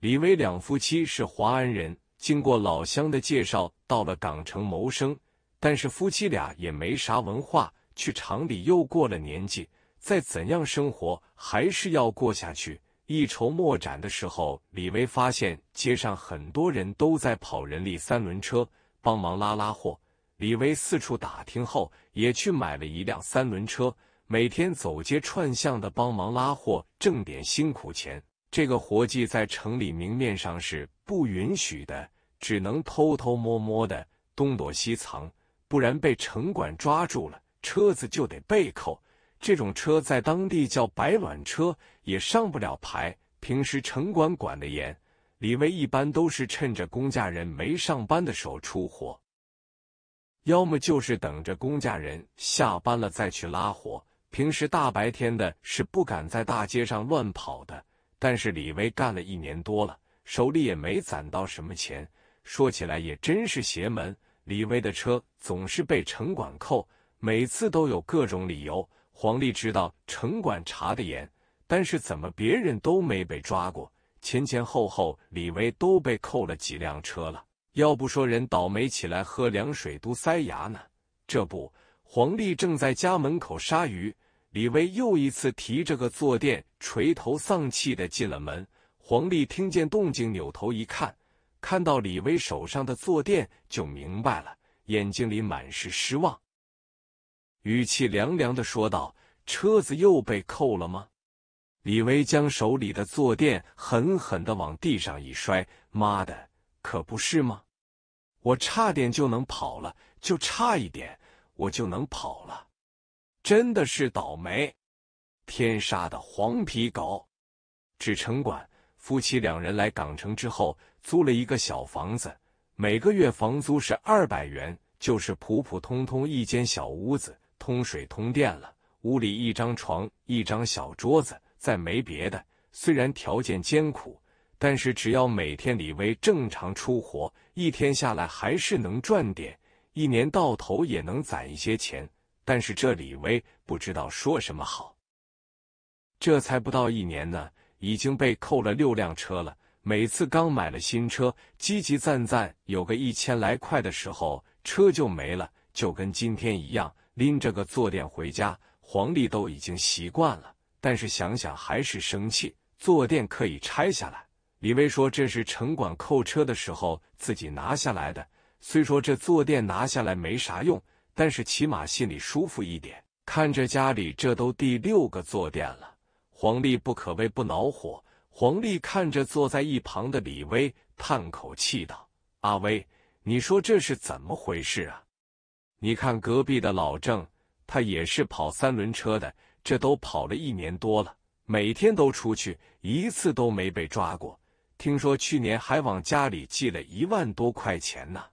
李威两夫妻是华安人，经过老乡的介绍到了港城谋生，但是夫妻俩也没啥文化，去厂里又过了年纪，再怎样生活还是要过下去。一筹莫展的时候，李威发现街上很多人都在跑人力三轮车，帮忙拉拉货。李威四处打听后，也去买了一辆三轮车，每天走街串巷的帮忙拉货，挣点辛苦钱。这个活计在城里明面上是不允许的，只能偷偷摸摸的东躲西藏，不然被城管抓住了，车子就得被扣。这种车在当地叫“白卵车”，也上不了牌。平时城管管的严，李威一般都是趁着公家人没上班的时候出活，要么就是等着公家人下班了再去拉活。平时大白天的，是不敢在大街上乱跑的。但是李威干了一年多了，手里也没攒到什么钱。说起来也真是邪门，李威的车总是被城管扣，每次都有各种理由。黄丽知道城管查得严，但是怎么别人都没被抓过？前前后后李威都被扣了几辆车了，要不说人倒霉起来喝凉水都塞牙呢。这不，黄丽正在家门口杀鱼。李威又一次提着个坐垫，垂头丧气的进了门。黄丽听见动静，扭头一看，看到李威手上的坐垫，就明白了，眼睛里满是失望，语气凉凉的说道：“车子又被扣了吗？”李威将手里的坐垫狠狠的往地上一摔：“妈的，可不是吗？我差点就能跑了，就差一点，我就能跑了。”真的是倒霉，天杀的黄皮狗！指城管夫妻两人来港城之后，租了一个小房子，每个月房租是二百元，就是普普通通一间小屋子，通水通电了，屋里一张床、一张小桌子，再没别的。虽然条件艰苦，但是只要每天李威正常出活，一天下来还是能赚点，一年到头也能攒一些钱。但是这李威不知道说什么好。这才不到一年呢，已经被扣了六辆车了。每次刚买了新车，积积赞赞有个一千来块的时候，车就没了，就跟今天一样，拎着个坐垫回家。黄丽都已经习惯了，但是想想还是生气。坐垫可以拆下来，李威说这是城管扣车的时候自己拿下来的。虽说这坐垫拿下来没啥用。但是起码心里舒服一点。看着家里这都第六个坐垫了，黄丽不可谓不恼火。黄丽看着坐在一旁的李威，叹口气道：“阿威，你说这是怎么回事啊？你看隔壁的老郑，他也是跑三轮车的，这都跑了一年多了，每天都出去，一次都没被抓过。听说去年还往家里寄了一万多块钱呢。”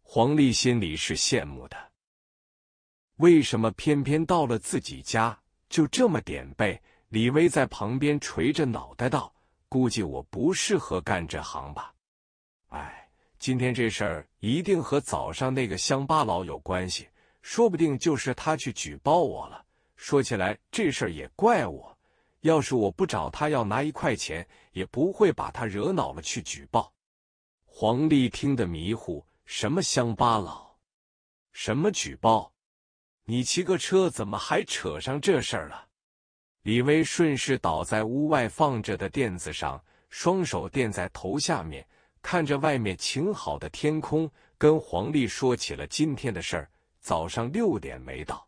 黄丽心里是羡慕的。为什么偏偏到了自己家就这么点背？李威在旁边垂着脑袋道：“估计我不适合干这行吧。”哎，今天这事儿一定和早上那个乡巴佬有关系，说不定就是他去举报我了。说起来，这事儿也怪我，要是我不找他要拿一块钱，也不会把他惹恼了去举报。黄丽听得迷糊，什么乡巴佬，什么举报？你骑个车怎么还扯上这事儿了？李威顺势倒在屋外放着的垫子上，双手垫在头下面，看着外面晴好的天空，跟黄丽说起了今天的事儿。早上六点没到，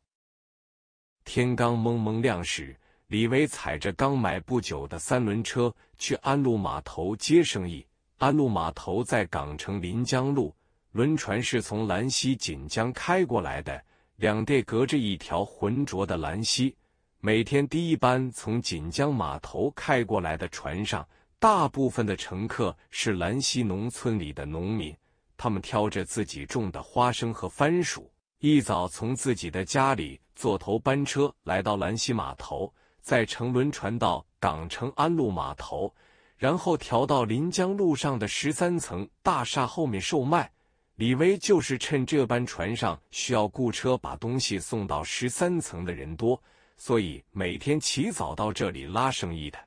天刚蒙蒙亮时，李威踩着刚买不久的三轮车去安陆码头接生意。安陆码头在港城临江路，轮船是从兰溪锦江开过来的。两地隔着一条浑浊的兰溪，每天第一班从锦江码头开过来的船上，大部分的乘客是兰溪农村里的农民，他们挑着自己种的花生和番薯，一早从自己的家里坐头班车来到兰溪码头，再乘轮船到港城安路码头，然后调到临江路上的十三层大厦后面售卖。李威就是趁这班船上需要雇车把东西送到十三层的人多，所以每天起早到这里拉生意的。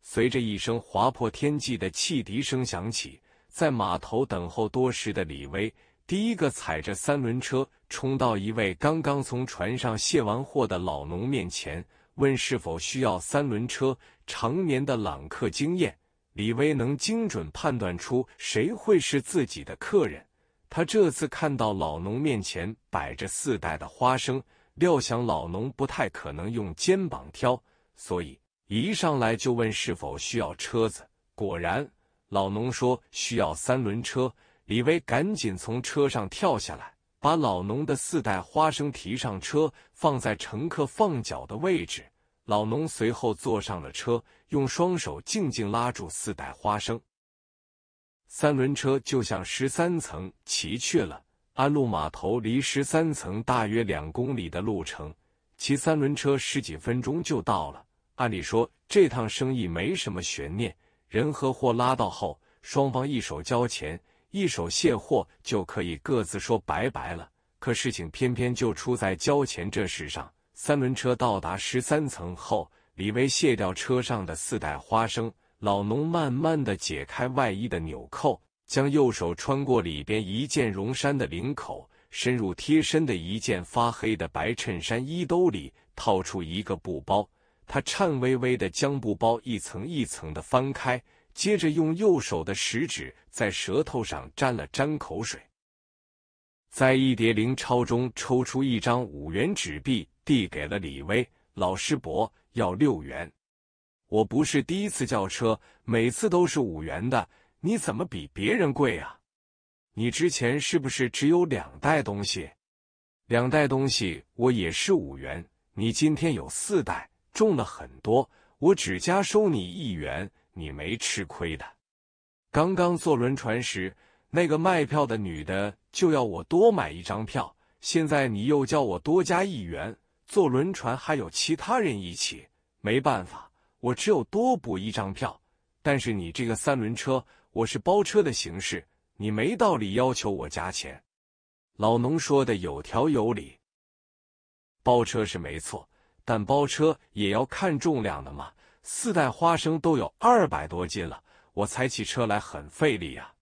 随着一声划破天际的汽笛声响起，在码头等候多时的李威第一个踩着三轮车冲到一位刚刚从船上卸完货的老农面前，问是否需要三轮车。常年的揽客经验。李威能精准判断出谁会是自己的客人。他这次看到老农面前摆着四袋的花生，料想老农不太可能用肩膀挑，所以一上来就问是否需要车子。果然，老农说需要三轮车。李威赶紧从车上跳下来，把老农的四袋花生提上车，放在乘客放脚的位置。老农随后坐上了车，用双手静静拉住四袋花生。三轮车就向十三层骑去了。安陆码头离十三层大约两公里的路程，骑三轮车十几分钟就到了。按理说，这趟生意没什么悬念，人和货拉到后，双方一手交钱，一手卸货，就可以各自说拜拜了。可事情偏偏就出在交钱这事上。三轮车到达十三层后，李威卸掉车上的四袋花生。老农慢慢的解开外衣的纽扣，将右手穿过里边一件绒衫的领口，伸入贴身的一件发黑的白衬衫衣兜里，掏出一个布包。他颤巍巍的将布包一层一层的翻开，接着用右手的食指在舌头上沾了沾口水，在一叠零钞中抽出一张五元纸币。递给了李威老师伯要六元，我不是第一次叫车，每次都是五元的，你怎么比别人贵啊？你之前是不是只有两袋东西？两袋东西我也是五元，你今天有四袋，重了很多，我只加收你一元，你没吃亏的。刚刚坐轮船时，那个卖票的女的就要我多买一张票，现在你又叫我多加一元。坐轮船还有其他人一起，没办法，我只有多补一张票。但是你这个三轮车，我是包车的形式，你没道理要求我加钱。老农说的有条有理，包车是没错，但包车也要看重量的嘛。四袋花生都有二百多斤了，我踩起车来很费力呀。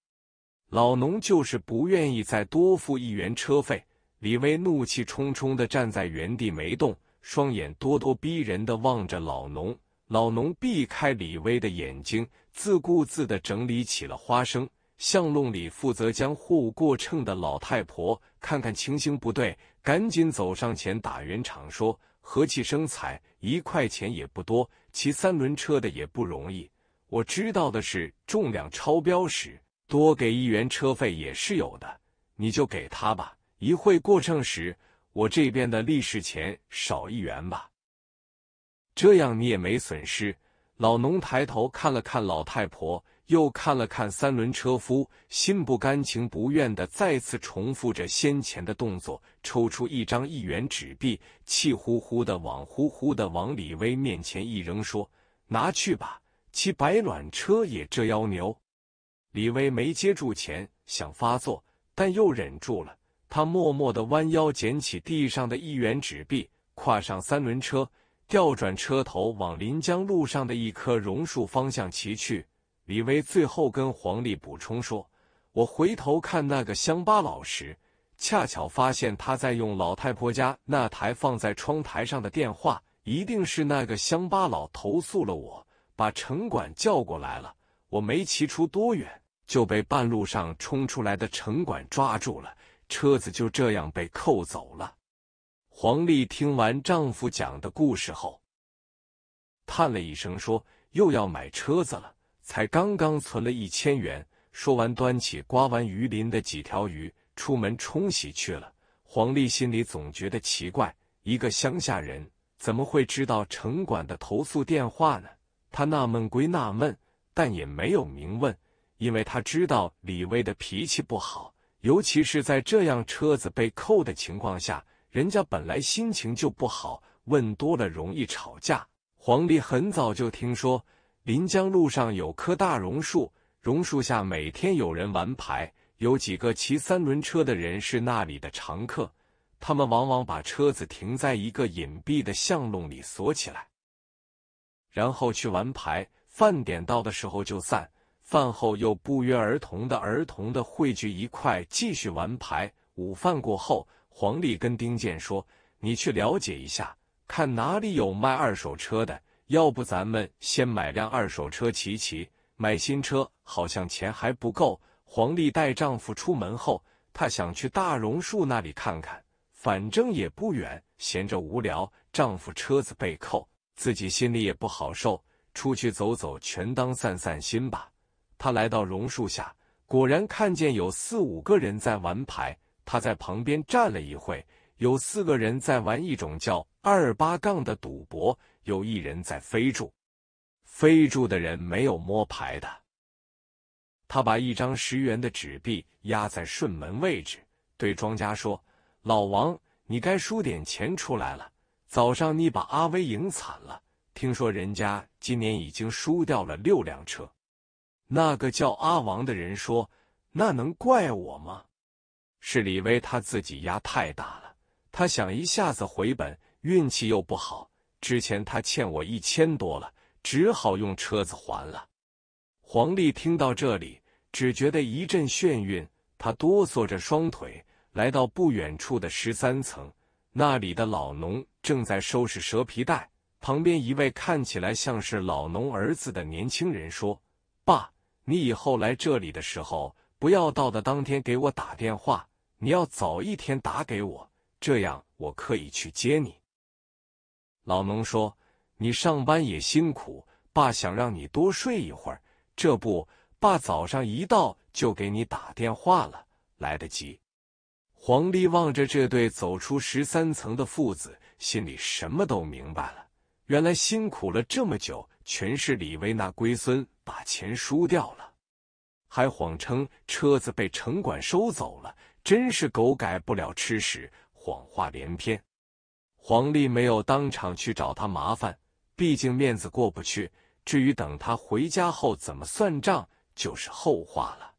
老农就是不愿意再多付一元车费。李威怒气冲冲地站在原地没动，双眼咄咄逼人地望着老农。老农避开李威的眼睛，自顾自地整理起了花生。巷弄里负责将货物过秤的老太婆，看看情形不对，赶紧走上前打圆场，说：“和气生财，一块钱也不多，骑三轮车的也不容易。我知道的是，重量超标时多给一元车费也是有的，你就给他吧。”一会过秤时，我这边的利市钱少一元吧，这样你也没损失。老农抬头看了看老太婆，又看了看三轮车夫，心不甘情不愿的再次重复着先前的动作，抽出一张一元纸币，气呼呼的往呼呼的往李威面前一扔，说：“拿去吧，骑白卵车也这妖牛。”李威没接住钱，想发作，但又忍住了。他默默的弯腰捡起地上的一元纸币，跨上三轮车，调转车头往临江路上的一棵榕树方向骑去。李威最后跟黄丽补充说：“我回头看那个乡巴佬时，恰巧发现他在用老太婆家那台放在窗台上的电话。一定是那个乡巴佬投诉了，我把城管叫过来了。我没骑出多远，就被半路上冲出来的城管抓住了。”车子就这样被扣走了。黄丽听完丈夫讲的故事后，叹了一声，说：“又要买车子了，才刚刚存了一千元。”说完，端起刮完鱼鳞的几条鱼，出门冲洗去了。黄丽心里总觉得奇怪，一个乡下人怎么会知道城管的投诉电话呢？她纳闷归纳闷，但也没有明问，因为她知道李威的脾气不好。尤其是在这样车子被扣的情况下，人家本来心情就不好，问多了容易吵架。黄帝很早就听说，临江路上有棵大榕树，榕树下每天有人玩牌，有几个骑三轮车的人是那里的常客，他们往往把车子停在一个隐蔽的巷弄里锁起来，然后去玩牌，饭点到的时候就散。饭后又不约而同的、儿童的汇聚一块继续玩牌。午饭过后，黄丽跟丁健说：“你去了解一下，看哪里有卖二手车的，要不咱们先买辆二手车骑骑。买新车好像钱还不够。”黄丽带丈夫出门后，她想去大榕树那里看看，反正也不远，闲着无聊。丈夫车子被扣，自己心里也不好受，出去走走，全当散散心吧。他来到榕树下，果然看见有四五个人在玩牌。他在旁边站了一会，有四个人在玩一种叫“二八杠”的赌博，有一人在飞注。飞注的人没有摸牌的。他把一张十元的纸币压在顺门位置，对庄家说：“老王，你该输点钱出来了。早上你把阿威赢惨了，听说人家今年已经输掉了六辆车。”那个叫阿王的人说：“那能怪我吗？是李威他自己压太大了，他想一下子回本，运气又不好。之前他欠我一千多了，只好用车子还了。”黄丽听到这里，只觉得一阵眩晕，她哆嗦着双腿，来到不远处的十三层，那里的老农正在收拾蛇皮袋。旁边一位看起来像是老农儿子的年轻人说：“爸。”你以后来这里的时候，不要到的当天给我打电话，你要早一天打给我，这样我可以去接你。老农说：“你上班也辛苦，爸想让你多睡一会儿。这不，爸早上一到就给你打电话了，来得及。”黄丽望着这对走出十三层的父子，心里什么都明白了。原来辛苦了这么久，全是李威那龟孙。把钱输掉了，还谎称车子被城管收走了，真是狗改不了吃屎，谎话连篇。黄丽没有当场去找他麻烦，毕竟面子过不去。至于等他回家后怎么算账，就是后话了。